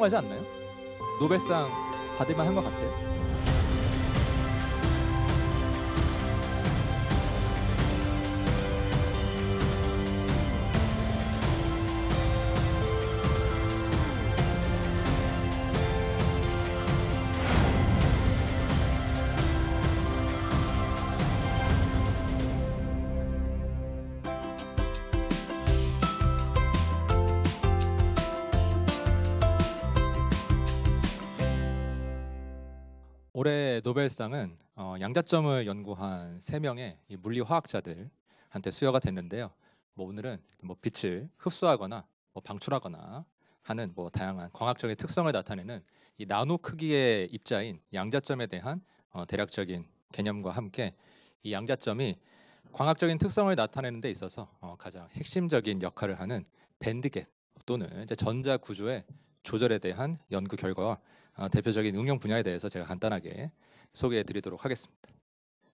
훌륭하지 않나요? 노벨상 받을만 한 것 같아요. 올해 노벨상은 어, 양자점을 연구한 세 명의 이 물리화학자들한테 수여가 됐는데요. 뭐 오늘은 뭐 빛을 흡수하거나 뭐 방출하거나 하는 뭐 다양한 광학적인 특성을 나타내는 이 나노 크기의 입자인 양자점에 대한 어, 대략적인 개념과 함께 이 양자점이 광학적인 특성을 나타내는 데 있어서 어, 가장 핵심적인 역할을 하는 밴드갭 또는 전자 구조의 조절에 대한 연구 결과와 아, 대표적인 응용 분야에 대해서 제가 간단하게 소개해 드리도록 하겠습니다.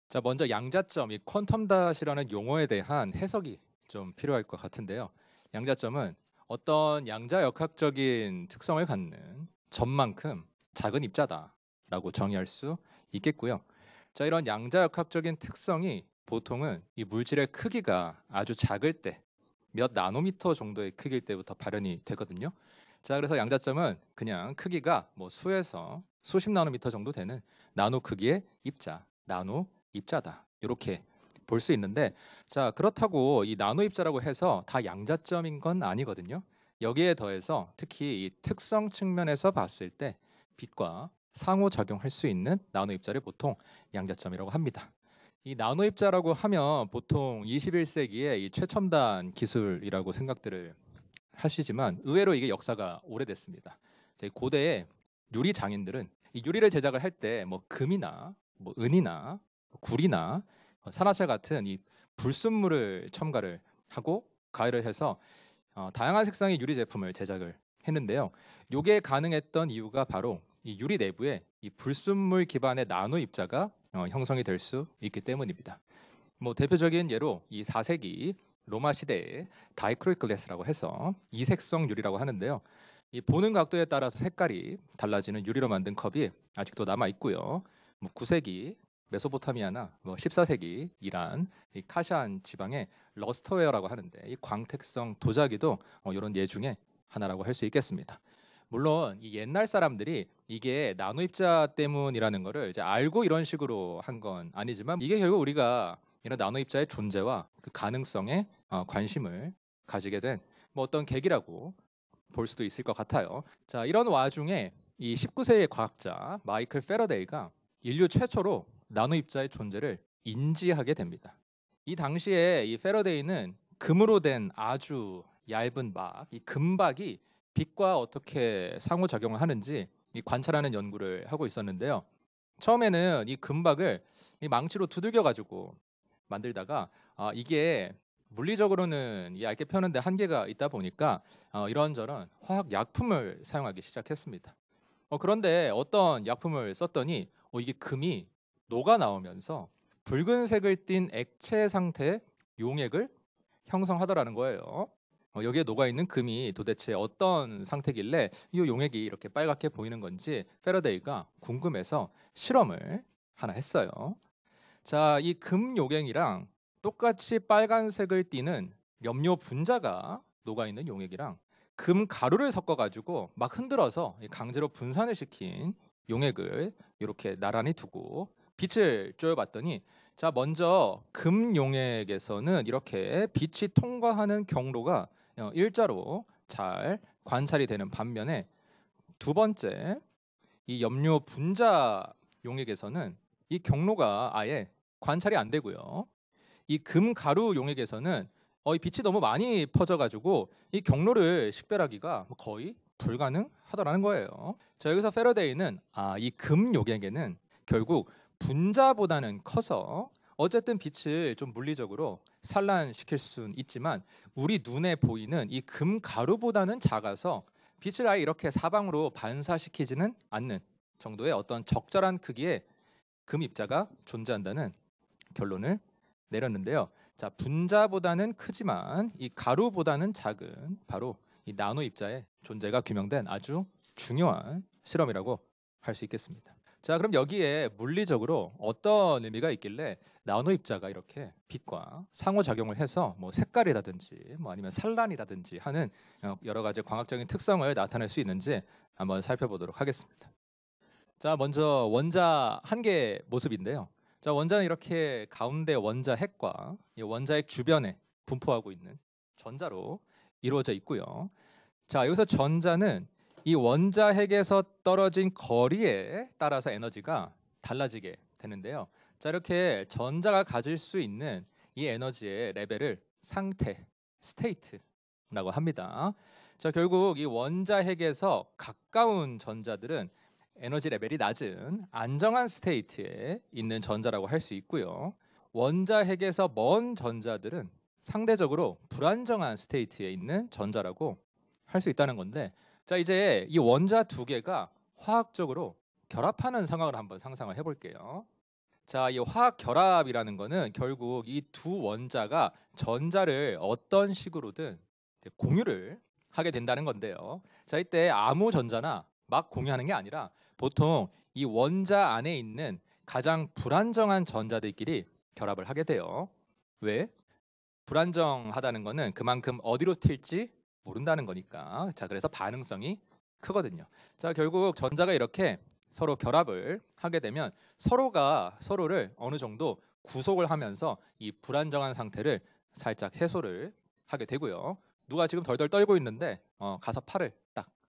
자, 먼저 양자점, 이 퀀텀닷이라는 용어에 대한 해석이 좀 필요할 것 같은데요. 양자점은 어떤 양자 역학적인 특성을 갖는 점만큼 작은 입자다라고 정의할 수 있겠고요. 자, 이런 양자 역학적인 특성이 보통은 이 물질의 크기가 아주 작을 때 몇 나노미터 정도의 크기일 때부터 발현이 되거든요. 자, 그래서 양자점은 그냥 크기가 뭐 수에서 수십 나노미터 정도 되는 나노 크기의 입자, 나노 입자다. 이렇게 볼 수 있는데 자, 그렇다고 이 나노 입자라고 해서 다 양자점인 건 아니거든요. 여기에 더해서 특히 이 특성 측면에서 봤을 때 빛과 상호 작용할 수 있는 나노 입자를 보통 양자점이라고 합니다. 이 나노 입자라고 하면 보통 21세기의 이 최첨단 기술이라고 생각들을 하시지만 의외로 이게 역사가 오래됐습니다. 고대에 유리 장인들은 이 유리를 제작을 할 때 뭐 금이나 뭐 은이나 구리나 뭐 산화철 뭐 같은 이 불순물을 첨가를 하고 가열을 해서 어, 다양한 색상의 유리 제품을 제작을 했는데요. 이게 가능했던 이유가 바로 이 유리 내부에 이 불순물 기반의 나노 입자가 어, 형성이 될 수 있기 때문입니다. 뭐 대표적인 예로 이 4세기 로마 시대에 다이크로이클레스라고 해서 이색성 유리라고 하는데요. 이 보는 각도에 따라서 색깔이 달라지는 유리로 만든 컵이 아직도 남아 있고요. 뭐 9세기 메소포타미아나 뭐 14세기 이란 카샤안 지방의 러스터웨어라고 하는데 이 광택성 도자기도 어, 이런 예 중에 하나라고 할 수 있겠습니다. 물론 이 옛날 사람들이 이게 나노 입자 때문이라는 것을 이제 알고 이런 식으로 한 건 아니지만 이게 결국 우리가 이런 나노 입자의 존재와 그 가능성에 어, 관심을 가지게 된 뭐 어떤 계기라고 볼 수도 있을 것 같아요. 자, 이런 와중에 이1 9세의 과학자 마이클 페러데이가 인류 최초로 나노 입자의 존재를 인지하게 됩니다. 이 당시에 이 페러데이는 금으로 된 아주 얇은 막, 이 금박이 빛과 어떻게 상호작용을 하는지 관찰하는 연구를 하고 있었는데요. 처음에는 이 금박을 이 망치로 두들겨 가지고 만들다가 아, 이게 물리적으로는 얇게 펴는데 한계가 있다 보니까 어, 이런저런 화학 약품을 사용하기 시작했습니다. 어, 그런데 어떤 약품을 썼더니 어, 이게 금이 녹아 나오면서 붉은색을 띤 액체 상태 용액을 형성하더라는 거예요. 어, 여기에 녹아 있는 금이 도대체 어떤 상태길래 이 용액이 이렇게 빨갛게 보이는 건지 페러데이가 궁금해서 실험을 하나 했어요. 자, 이 금요갱이랑 똑같이 빨간색을 띠는 염료 분자가 녹아 있는 용액이랑 금 가루를 섞어 가지고 막 흔들어서 강제로 분산을 시킨 용액을 이렇게 나란히 두고 빛을 쪼여 봤더니 자, 먼저 금 용액에서는 이렇게 빛이 통과하는 경로가 어, 일자로 잘 관찰이 되는 반면에 두 번째 이 염료 분자 용액에서는 이 경로가 아예 관찰이 안 되고요. 이 금가루 용액에서는 어, 이 빛이 너무 많이 퍼져가지고 이 경로를 식별하기가 뭐 거의 불가능하다라는 거예요. 자 여기서 페러데이는 아이 금 용액에는 결국 분자보다는 커서 어쨌든 빛을 좀 물리적으로 산란시킬 수는 있지만 우리 눈에 보이는 이 금 가루보다는 작아서 빛을 아예 이렇게 사방으로 반사시키지는 않는 정도의 어떤 적절한 크기의 금입자가 존재한다는 결론을 내렸는데요. 자, 분자보다는 크지만 이 가루보다는 작은 바로 이 나노 입자의 존재가 규명된 아주 중요한 실험이라고 할 수 있겠습니다. 자, 그럼 여기에 물리적으로 어떤 의미가 있길래 나노 입자가 이렇게 빛과 상호작용을 해서 뭐 색깔이라든지 뭐 아니면 산란이라든지 하는 어, 여러 가지 광학적인 특성을 나타낼 수 있는지 한번 살펴보도록 하겠습니다. 자, 먼저 원자 한 개 모습인데요. 자, 원자는 이렇게 가운데 원자 핵과 원자 핵 주변에 분포하고 있는 전자로 이루어져 있고요. 자, 여기서 전자는 이 원자 핵에서 떨어진 거리에 따라서 에너지가 달라지게 되는데요. 자, 이렇게 전자가 가질 수 있는 이 에너지의 레벨을 상태, 스테이트라고 합니다. 자, 결국 이 원자 핵에서 가까운 전자들은 에너지 레벨이 낮은 안정한 스테이트에 있는 전자라고 할 수 있고요. 원자 핵에서 먼 전자들은 상대적으로 불안정한 스테이트에 있는 전자라고 할 수 있다는 건데 자 이제 이 원자 두 개가 화학적으로 결합하는 상황을 한번 상상을 해볼게요. 자, 이 화학 결합이라는 거는 결국 이 두 원자가 전자를 어떤 식으로든 공유를 하게 된다는 건데요. 자, 이때 아무 전자나 막 공유하는 게 아니라 보통 이 원자 안에 있는 가장 불안정한 전자들끼리 결합을 하게 돼요. 왜? 불안정하다는 거는 그만큼 어디로 튈지 모른다는 거니까. 자, 그래서 반응성이 크거든요. 자, 결국 전자가 이렇게 서로 결합을 하게 되면 서로가 서로를 어느 정도 구속을 하면서 이 불안정한 상태를 살짝 해소를 하게 되고요. 누가 지금 덜덜 떨고 있는데 어, 가서 팔을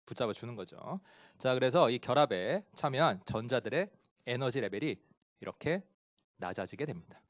붙잡아 주는 거죠. 자, 그래서 이 결합에 참여한 전자들의 에너지 레벨이 이렇게 낮아지게 됩니다.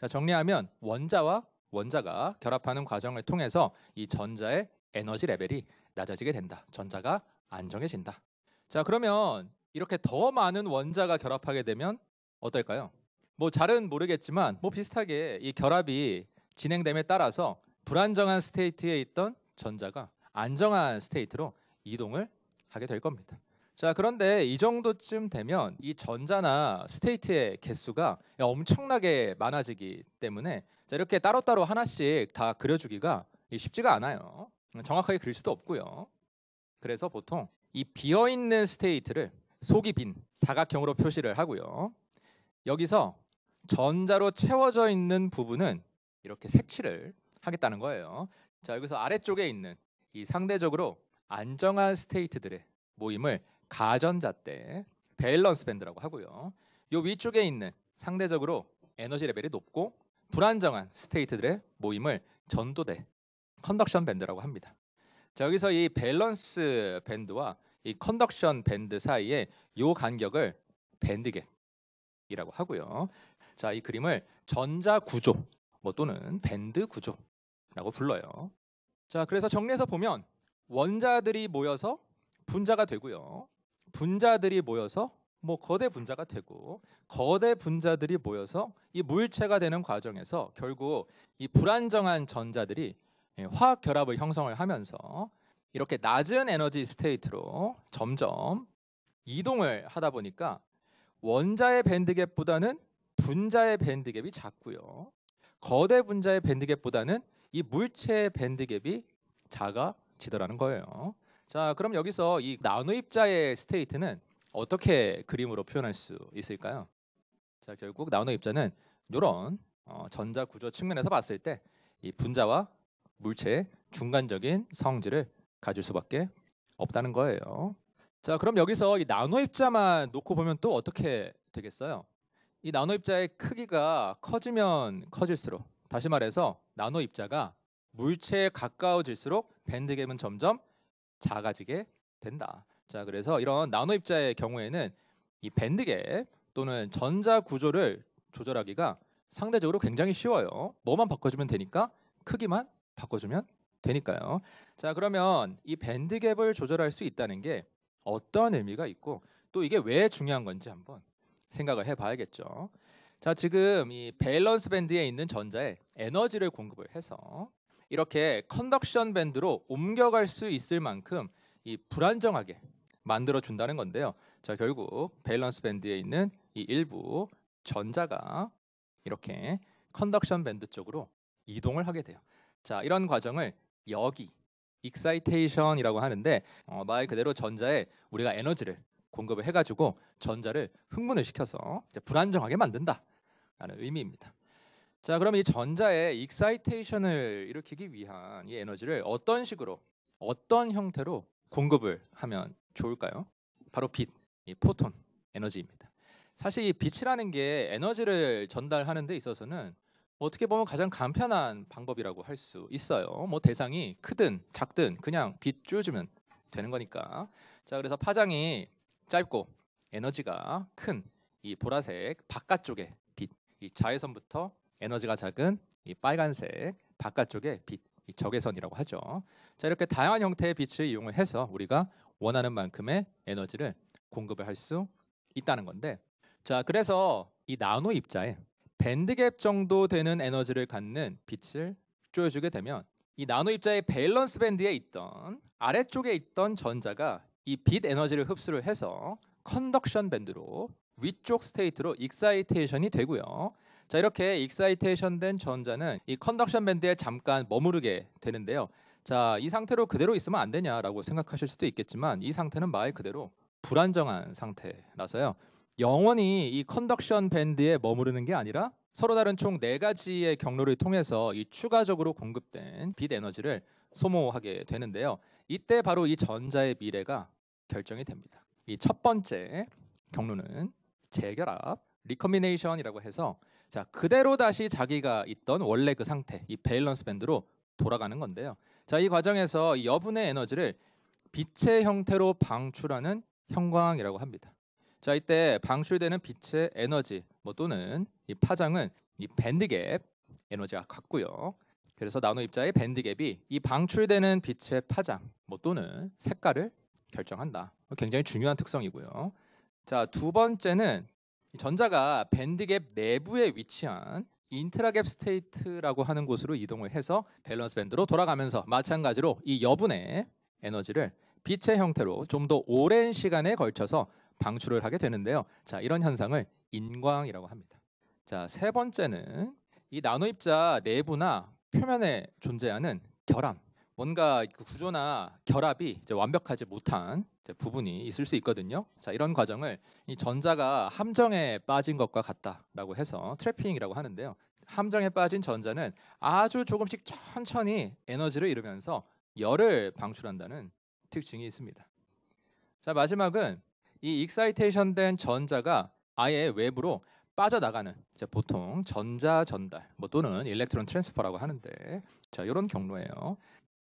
자, 정리하면 원자와 원자가 결합하는 과정을 통해서 이 전자의 에너지 레벨이 낮아지게 된다. 전자가 안정해진다. 자, 그러면 이렇게 더 많은 원자가 결합하게 되면 어떨까요? 뭐 잘은 모르겠지만 뭐 비슷하게 이 결합이 진행됨에 따라서 불안정한 스테이트에 있던 전자가 안정한 스테이트로 이동을 하게 될 겁니다. 자 그런데 이 정도쯤 되면 이 전자나 스테이트의 개수가 엄청나게 많아지기 때문에 자, 이렇게 따로따로 하나씩 다 그려주기가 쉽지가 않아요. 정확하게 그릴 수도 없고요. 그래서 보통 이 비어있는 스테이트를 속이 빈 사각형으로 표시를 하고요. 여기서 전자로 채워져 있는 부분은 이렇게 색칠을 하겠다는 거예요. 자 여기서 아래쪽에 있는 이 상대적으로 안정한 스테이트들의 모임을 가전자 때 밸런스 밴드라고 하고요. 요 위쪽에 있는 상대적으로 에너지 레벨이 높고 불안정한 스테이트들의 모임을 전도대 컨덕션 밴드라고 합니다. 자, 여기서 이 밸런스 밴드와 이 컨덕션 밴드 사이에 요 간격을 밴드갭이라고 하고요. 자, 이 그림을 전자 구조 뭐 또는 밴드 구조라고 불러요. 자, 그래서 정리해서 보면 원자들이 모여서 분자가 되고요. 분자들이 모여서 뭐 거대 분자가 되고 거대 분자들이 모여서 이물체가 되는 과정에서 결국 이 불안정한 전자들이 예, 화학 결합을 형성을 하면서 이렇게 낮은 에너지 스테이트로 점점 이동을 하다 보니까 원자의 밴드갭보다는 분자의 밴드갭이 작고요. 거대 분자의 밴드갭보다는 이 물체의 밴드갭이 작아 지더라는 거예요. 자, 그럼 여기서 이 나누입자의 스테이트는 어떻게 그림으로 표현할 수 있을까요? 자, 결국 나누입자는 이런 어, 전자 구조 측면에서 봤을 때 이 분자와 물체의 중간적인 성질을 가질 수밖에 없다는 거예요. 자, 그럼 여기서 이 나노입자만 놓고 보면 또 어떻게 되겠어요? 이 나노입자의 크기가 커지면 커질수록 다시 말해서 나노입자가 물체에 가까워질수록 밴드갭은 점점 작아지게 된다. 자, 그래서 이런 나노 입자의 경우에는 이 밴드갭 또는 전자 구조를 조절하기가 상대적으로 굉장히 쉬워요. 뭐만 바꿔주면 되니까 크기만 바꿔주면 되니까요. 자, 그러면 이 밴드갭을 조절할 수 있다는 게 어떤 의미가 있고 또 이게 왜 중요한 건지 한번 생각을 해봐야겠죠. 자, 지금 이 밸런스 밴드에 있는 전자에 에너지를 공급을 해서 이렇게 컨덕션 밴드로 옮겨갈 수 있을 만큼 이 불안정하게 만들어 준다는 건데요. 자 결국 밸런스 밴드에 있는 이 일부 전자가 이렇게 컨덕션 밴드 쪽으로 이동을 하게 돼요. 자 이런 과정을 여기 익사이테이션이라고 하는데 어, 말 그대로 전자에 우리가 에너지를 공급을 해가지고 전자를 흥분을 시켜서 불안정하게 만든다라는 의미입니다. 자, 그럼 이전자의 익사이테이션을 일으키기 위한 이 에너지를 어떤 식으로 어떤 형태로 공급을 하면 좋을까요? 바로 빛, 이 포톤 에너지입니다. 사실 이 빛이라는 게 에너지를 전달하는 데 있어서는 어떻게 보면 가장 간편한 방법이라고 할 수 있어요. 뭐 대상이 크든 작든 그냥 빛 쬐주면 되는 거니까. 자, 그래서 파장이 짧고 에너지가 큰 이 보라색 바깥쪽에 빛, 이 자외선부터 에너지가 작은 이 빨간색 바깥쪽에 빛, 이 적외선이라고 하죠. 자 이렇게 다양한 형태의 빛을 이용을 해서 우리가 원하는 만큼의 에너지를 공급을 할 수 있다는 건데 자 그래서 이 나노 입자에 밴드갭 정도 되는 에너지를 갖는 빛을 쪼여주게 되면 이 나노 입자의 밸런스 밴드에 있던 아래쪽에 있던 전자가 이 빛 에너지를 흡수를 해서 컨덕션 밴드로 위쪽 스테이트로 익사이테이션이 되고요. 자 이렇게 익사이테이션 된 전자는 이 컨덕션 밴드에 잠깐 머무르게 되는데요. 자 이 상태로 그대로 있으면 안 되냐라고 생각하실 수도 있겠지만 이 상태는 말 그대로 불안정한 상태라서요. 영원히 이 컨덕션 밴드에 머무르는 게 아니라 서로 다른 총 네 가지의 경로를 통해서 이 추가적으로 공급된 빛 에너지를 소모하게 되는데요. 이때 바로 이 전자의 미래가 결정이 됩니다. 이 첫 번째 경로는 재결합, 리컴비네이션이라고 해서 자 그대로 다시 자기가 있던 원래 그 상태 이 밸런스 밴드로 돌아가는 건데요. 자 이 과정에서 이 여분의 에너지를 빛의 형태로 방출하는 형광이라고 합니다. 자 이때 방출되는 빛의 에너지 뭐 또는 이 파장은 이 밴드갭 에너지가 같고요. 그래서 나노 입자의 밴드갭이 이 방출되는 빛의 파장 뭐 또는 색깔을 결정한다. 굉장히 중요한 특성이고요. 자두 번째는 전자가 밴드갭 내부에 위치한 인트라갭 스테이트라고 하는 곳으로 이동을 해서 밸런스 밴드로 돌아가면서 마찬가지로 이 여분의 에너지를 빛의 형태로 좀 더 오랜 시간에 걸쳐서 방출을 하게 되는데요. 자, 이런 현상을 인광이라고 합니다. 자, 세 번째는 이 나노입자 내부나 표면에 존재하는 결함, 뭔가 그 구조나 결합이 완벽하지 못한 부분이 있을 수 있거든요. 자, 이런 과정을 이 전자가 함정에 빠진 것과 같다라고 해서 트래핑이라고 하는데요. 함정에 빠진 전자는 아주 조금씩 천천히 에너지를 잃으면서 열을 방출한다는 특징이 있습니다. 자, 마지막은 이 익사이테이션 된 전자가 아예 외부로 빠져나가는 보통 전자 전달 뭐 또는 일렉트론 트랜스퍼라고 하는데 자 이런 경로예요.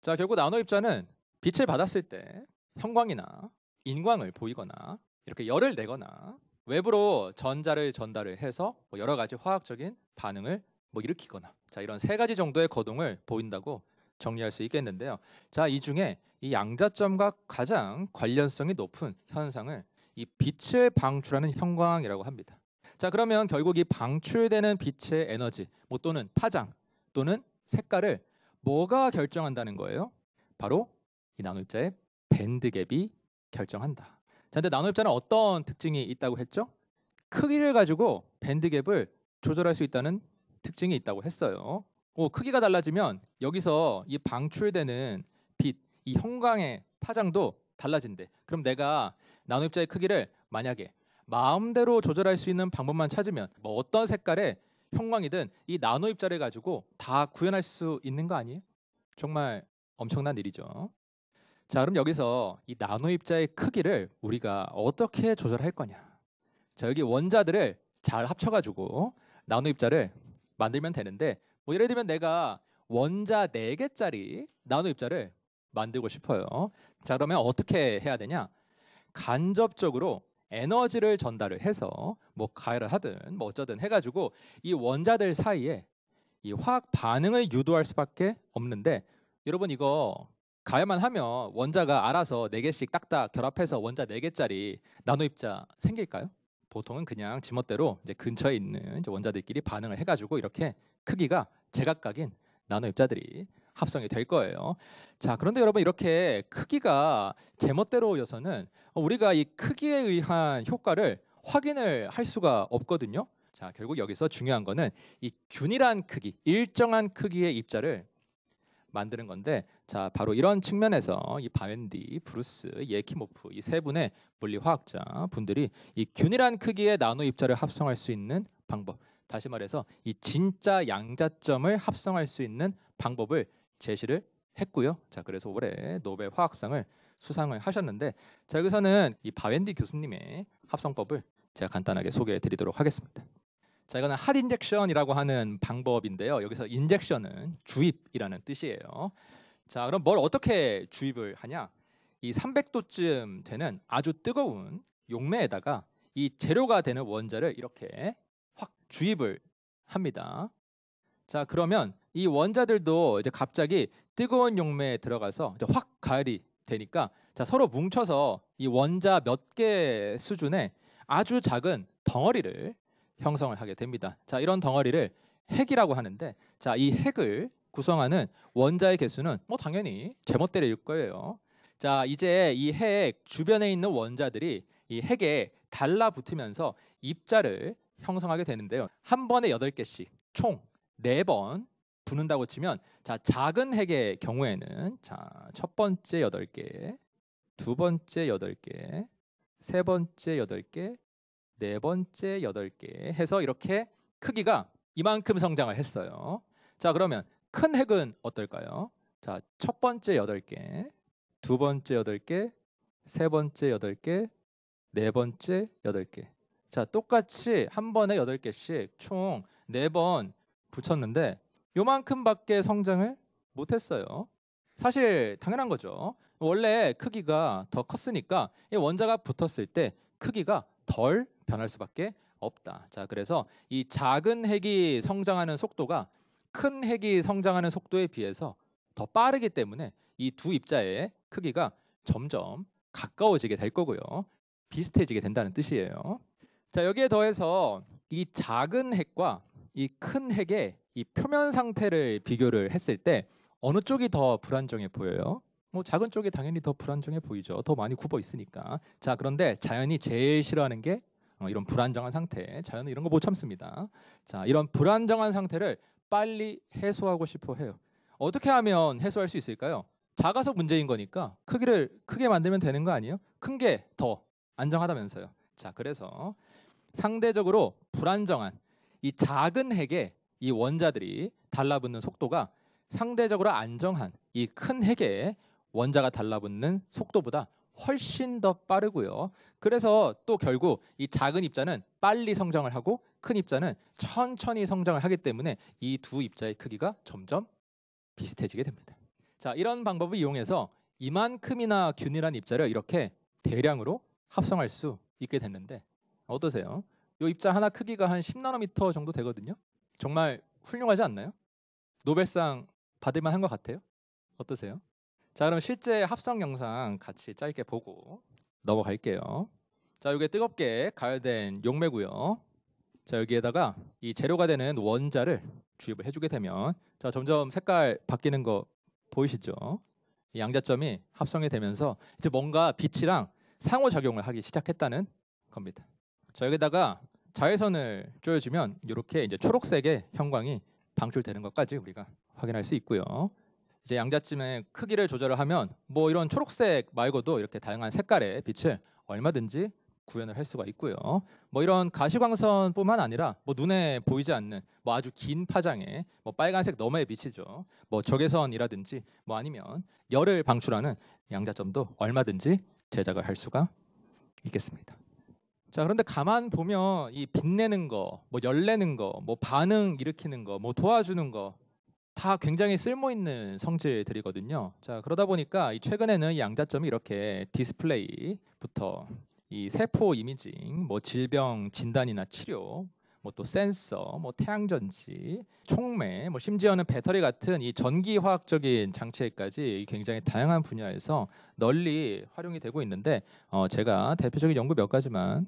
자 결국 나노 입자는 빛을 받았을 때 형광이나 인광을 보이거나 이렇게 열을 내거나 외부로 전자를 전달을 해서 뭐 여러 가지 화학적인 반응을 뭐 일으키거나 자 이런 세 가지 정도의 거동을 보인다고 정리할 수 있겠는데요. 자 이 중에 이 양자점과 가장 관련성이 높은 현상을 이 빛을 방출하는 형광이라고 합니다. 자 그러면 결국 이 방출되는 빛의 에너지 뭐 또는 파장 또는 색깔을 뭐가 결정한다는 거예요? 바로 이 나눌자의 밴드갭이 결정한다. 자, 근데 나노입자는 어떤 특징이 있다고 했죠? 크기를 가지고 밴드갭을 조절할 수 있다는 특징이 있다고 했어요. 오, 크기가 달라지면 여기서 이 방출되는 빛, 이 형광의 파장도 달라진대. 그럼 내가 나노입자의 크기를 만약에 마음대로 조절할 수 있는 방법만 찾으면 뭐 어떤 색깔의 형광이든 이 나노입자를 가지고 다 구현할 수 있는 거 아니에요? 정말 엄청난 일이죠. 자, 그럼 여기서 이 나노 입자의 크기를 우리가 어떻게 조절할 거냐? 자, 여기 원자들을 잘 합쳐가지고 나노 입자를 만들면 되는데, 뭐 예를 들면 내가 원자 4개짜리 나노 입자를 만들고 싶어요. 자, 그러면 어떻게 해야 되냐? 간접적으로 에너지를 전달을 해서 뭐 가열을 하든 뭐 어쩌든 해가지고 이 원자들 사이에 이 화학 반응을 유도할 수밖에 없는데 여러분 이거 가야만 하면 원자가 알아서 네 개씩 딱딱 결합해서 원자 네 개짜리 나노 입자 생길까요? 보통은 그냥 지멋대로 이제 근처에 있는 이제 원자들끼리 반응을 해가지고 이렇게 크기가 제각각인 나노 입자들이 합성이 될 거예요. 자, 그런데 여러분 이렇게 크기가 제멋대로여서는 우리가 이 크기에 의한 효과를 확인을 할 수가 없거든요. 자, 결국 여기서 중요한 거는 이 균일한 크기, 일정한 크기의 입자를 만드는 건데 자 바로 이런 측면에서 이 바웬디, 브루스, 예키모프 이 세 분의 물리화학자 분들이 이 균일한 크기의 나노 입자를 합성할 수 있는 방법 다시 말해서 이 진짜 양자점을 합성할 수 있는 방법을 제시를 했고요. 자 그래서 올해 노벨 화학상을 수상을 하셨는데 자 여기서는 이 바웬디 교수님의 합성법을 제가 간단하게 소개해 드리도록 하겠습니다. 자 이거는 핫 인젝션이라고 하는 방법인데요. 여기서 인젝션은 주입이라는 뜻이에요. 자 그럼 뭘 어떻게 주입을 하냐? 이 300도쯤 되는 아주 뜨거운 용매에다가 이 재료가 되는 원자를 이렇게 확 주입을 합니다. 자 그러면 이 원자들도 이제 갑자기 뜨거운 용매에 들어가서 이제 확 가열이 되니까 자 서로 뭉쳐서 이 원자 몇 개 수준의 아주 작은 덩어리를 형성을 하게 됩니다. 자, 이런 덩어리를 핵이라고 하는데 자, 이 핵을 구성하는 원자의 개수는 뭐 당연히 제멋대로일 거예요. 자, 이제 이 핵 주변에 있는 원자들이 이 핵에 달라붙으면서 입자를 형성하게 되는데요. 한 번에 여덟 개씩총 네번부는다고 치면 자, 작은 핵의 경우에는 자, 첫 번째 여덟 개두 번째 여덟 개세 번째 여덟 개네 번째 여덟 개 해서 이렇게 크기가 이만큼 성장을 했어요. 자 그러면 큰 핵은 어떨까요? 자 첫 번째 여덟 개, 두 번째 여덟 개, 세 번째 여덟 개, 네 번째 여덟 개. 자 똑같이 한 번에 여덟 개씩 총 네 번 붙였는데 요만큼밖에 성장을 못했어요. 사실 당연한 거죠. 원래 크기가 더 컸으니까 원자가 붙었을 때 크기가 덜 변할 수밖에 없다. 자, 그래서 이 작은 핵이 성장하는 속도가 큰 핵이 성장하는 속도에 비해서 더 빠르기 때문에 이 두 입자의 크기가 점점 가까워지게 될 거고요. 비슷해지게 된다는 뜻이에요. 자, 여기에 더해서 이 작은 핵과 이 큰 핵의 이 표면 상태를 비교를 했을 때 어느 쪽이 더 불안정해 보여요? 뭐 작은 쪽이 당연히 더 불안정해 보이죠. 더 많이 굽어 있으니까. 자, 그런데 자연이 제일 싫어하는 게 어, 이런 불안정한 상태, 자연은 이런 거 못 참습니다. 자, 이런 불안정한 상태를 빨리 해소하고 싶어 해요. 어떻게 하면 해소할 수 있을까요? 작아서 문제인 거니까 크기를 크게 만들면 되는 거 아니에요? 큰 게 더 안정하다면서요. 자, 그래서 상대적으로 불안정한 이 작은 핵에 이 원자들이 달라붙는 속도가 상대적으로 안정한 이 큰 핵에 원자가 달라붙는 속도보다 훨씬 더 빠르고요. 그래서 또 결국 이 작은 입자는 빨리 성장을 하고 큰 입자는 천천히 성장을 하기 때문에 이 두 입자의 크기가 점점 비슷해지게 됩니다. 자, 이런 방법을 이용해서 이만큼이나 균일한 입자를 이렇게 대량으로 합성할 수 있게 됐는데 어떠세요? 이 입자 하나 크기가 한 10나노미터 정도 되거든요. 정말 훌륭하지 않나요? 노벨상 받을 만한 것 같아요. 어떠세요? 자 그럼 실제 합성 영상 같이 짧게 보고 넘어갈게요. 자 이게 뜨겁게 가열된 용매고요. 자 여기에다가 이 재료가 되는 원자를 주입을 해주게 되면 자 점점 색깔 바뀌는 거 보이시죠? 양자점이 합성이 되면서 이제 뭔가 빛이랑 상호작용을 하기 시작했다는 겁니다. 자 여기다가 자외선을 쪼여주면 이렇게 이제 초록색의 형광이 방출되는 것까지 우리가 확인할 수 있고요. 이제 양자찜의 크기를 조절을 하면 뭐 이런 초록색 말고도 이렇게 다양한 색깔의 빛을 얼마든지 구현을 할 수가 있고요. 뭐 이런 가시광선뿐만 아니라 뭐 눈에 보이지 않는 뭐 아주 긴 파장에 뭐 빨간색 너머의 빛이죠. 뭐 적외선이라든지 뭐 아니면 열을 방출하는 양자점도 얼마든지 제작을 할 수가 있겠습니다. 자 그런데 가만 보면 이 빛내는 거, 뭐 열내는 거, 뭐 반응 일으키는 거, 뭐 도와주는 거다 굉장히 쓸모 있는 성질들이거든요. 자 그러다 보니까 최근에는 양자점이 이렇게 디스플레이부터 이 세포 이미징, 뭐 질병 진단이나 치료, 뭐 또 센서, 뭐 태양전지, 촉매, 뭐 심지어는 배터리 같은 이 전기 화학적인 장치까지 굉장히 다양한 분야에서 널리 활용이 되고 있는데 어 제가 대표적인 연구 몇 가지만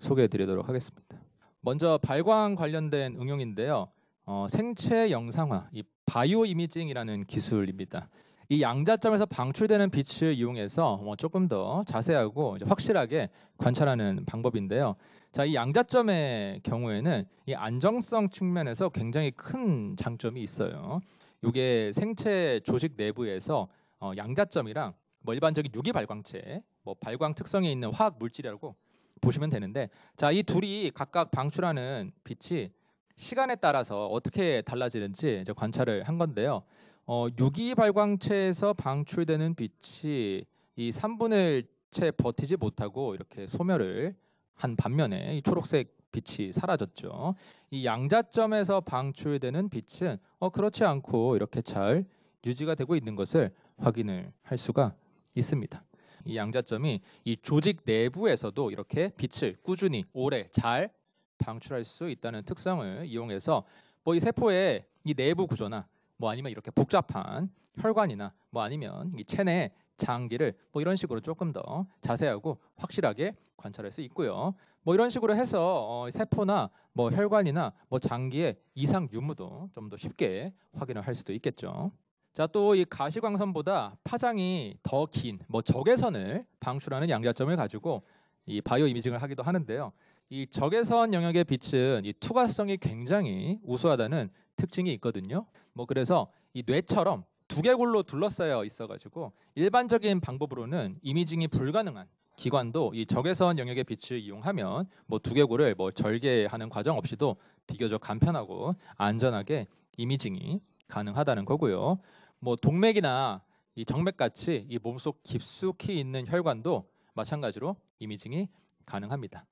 소개해드리도록 하겠습니다. 먼저 발광 관련된 응용인데요. 어, 생체 영상화, 이 바이오 이미징이라는 기술입니다. 이 양자점에서 방출되는 빛을 이용해서 뭐 조금 더 자세하고 확실하게 관찰하는 방법인데요. 자, 이 양자점의 경우에는 이 안정성 측면에서 굉장히 큰 장점이 있어요. 이게 생체 조직 내부에서 어, 양자점이랑 뭐 일반적인 유기 발광체, 뭐 발광 특성에 있는 화학 물질이라고 보시면 되는데, 자, 이 둘이 각각 방출하는 빛이 시간에 따라서 어떻게 달라지는지 이제 관찰을 한 건데요. 어, 유기 발광체에서 방출되는 빛이 이 3분의 1채 버티지 못하고 이렇게 소멸을 한 반면에 이 초록색 빛이 사라졌죠. 이 양자점에서 방출되는 빛은 어, 그렇지 않고 이렇게 잘 유지가 되고 있는 것을 확인을 할 수가 있습니다. 이 양자점이 이 조직 내부에서도 이렇게 빛을 꾸준히 오래 잘 방출할 수 있다는 특성을 이용해서 뭐 이 세포의 이 내부 구조나 뭐 아니면 이렇게 복잡한 혈관이나 뭐 아니면 이 체내 장기를 뭐 이런 식으로 조금 더 자세하고 확실하게 관찰할 수 있고요. 뭐 이런 식으로 해서 어, 세포나 뭐 혈관이나 뭐 장기의 이상 유무도 좀 더 쉽게 확인을 할 수도 있겠죠. 자, 또 이 가시광선보다 파장이 더 긴 뭐 적외선을 방출하는 양자점을 가지고 이 바이오 이미징을 하기도 하는데요. 이 적외선 영역의 빛은 이 투과성이 굉장히 우수하다는 특징이 있거든요. 뭐 그래서 이 뇌처럼 두개골로 둘러싸여 있어가지고 일반적인 방법으로는 이미징이 불가능한 기관도 이 적외선 영역의 빛을 이용하면 뭐 두개골을 뭐 절개하는 과정 없이도 비교적 간편하고 안전하게 이미징이 가능하다는 거고요. 뭐 동맥이나 이 정맥 같이 이 몸속 깊숙이 있는 혈관도 마찬가지로 이미징이 가능합니다.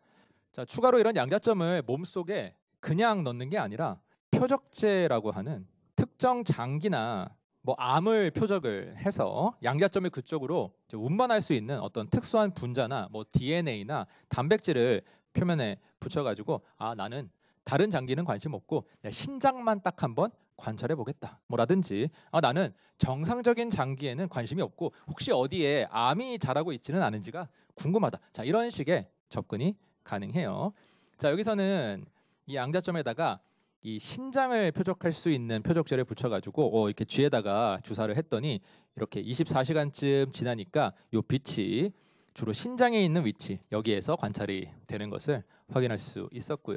자, 추가로 이런 양자점을 몸속에 그냥 넣는 게 아니라 표적제라고 하는 특정 장기나 뭐 암을 표적을 해서 양자점을 그쪽으로 운반할 수 있는 어떤 특수한 분자나 뭐 DNA나 단백질을 표면에 붙여가지고 아 나는 다른 장기는 관심 없고 신장만 딱 한번 관찰해 보겠다 뭐라든지 아 나는 정상적인 장기에는 관심이 없고 혹시 어디에 암이 자라고 있지는 않은지가 궁금하다 자 이런 식의 접근이 가능해요. 자 여기서는 이 양자점에다가 이 신장을 표적할 수 있는 표적제를 붙여가지고 어, 이렇게 쥐에다가 주사를 했더니 이렇게 24시간쯤 지나니까 요 빛이 주로 신장에 있는 위치 여기에서 관찰이 되는 것을 확인할 수 있었고요.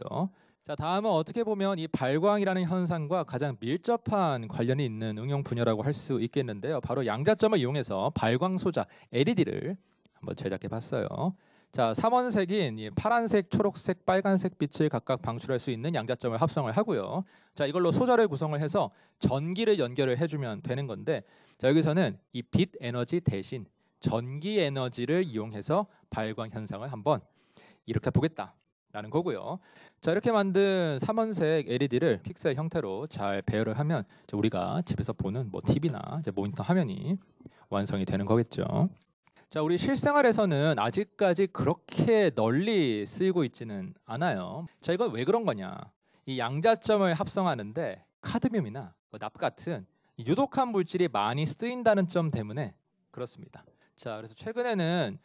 자 다음은 어떻게 보면 이 발광이라는 현상과 가장 밀접한 관련이 있는 응용 분야라고 할 수 있겠는데요. 바로 양자점을 이용해서 발광 소자 LED를 한번 제작해 봤어요. 자, 삼원색인 파란색, 초록색, 빨간색 빛을 각각 방출할 수 있는 양자점을 합성을 하고요. 자, 이걸로 소자를 구성을 해서 전기를 연결을 해주면 되는 건데, 자 여기서는 이 빛 에너지 대신 전기 에너지를 이용해서 발광 현상을 한번 이렇게 보겠다. 라는 거고요. 자 이렇게 만든 삼원색 LED를 픽셀 형태로 잘 배열을 하면 우리가 집에서 보는 뭐 TV나 모니터 화면이 완성이 되는 거겠죠. 자, 우리 실생활에서는 아직까지 그렇게 널리 쓰이고 있지는 않아요. 자, 이건 왜 그런 거냐? 이 양자점을 합성하는데 카드뮴이나 뭐 납 같은 유독한 물질이 많이 쓰인다는 점 때문에 그렇습니다. 자, 그래서 최근에는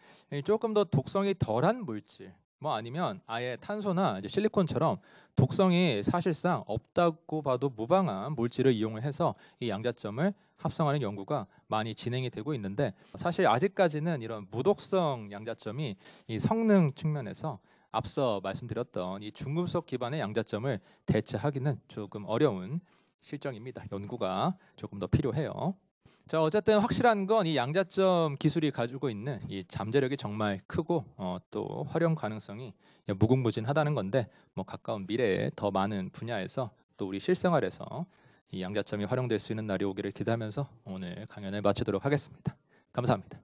조금 더 독성이 덜한 물질, 뭐 아니면 아예 탄소나 이제 실리콘처럼 독성이 사실상 없다고 봐도 무방한 물질을 이용을 해서 이 양자점을 합성하는 연구가 많이 진행이 되고 있는데 사실 아직까지는 이런 무독성 양자점이 이 성능 측면에서 앞서 말씀드렸던 이 중금속 기반의 양자점을 대체하기는 조금 어려운 실정입니다. 연구가 조금 더 필요해요. 자 어쨌든 확실한 건 이 양자점 기술이 가지고 있는 이 잠재력이 정말 크고 어, 또 활용 가능성이 무궁무진하다는 건데 뭐 가까운 미래에 더 많은 분야에서 또 우리 실생활에서 이 양자점이 활용될 수 있는 날이 오기를 기대하면서 오늘 강연을 마치도록 하겠습니다. 감사합니다.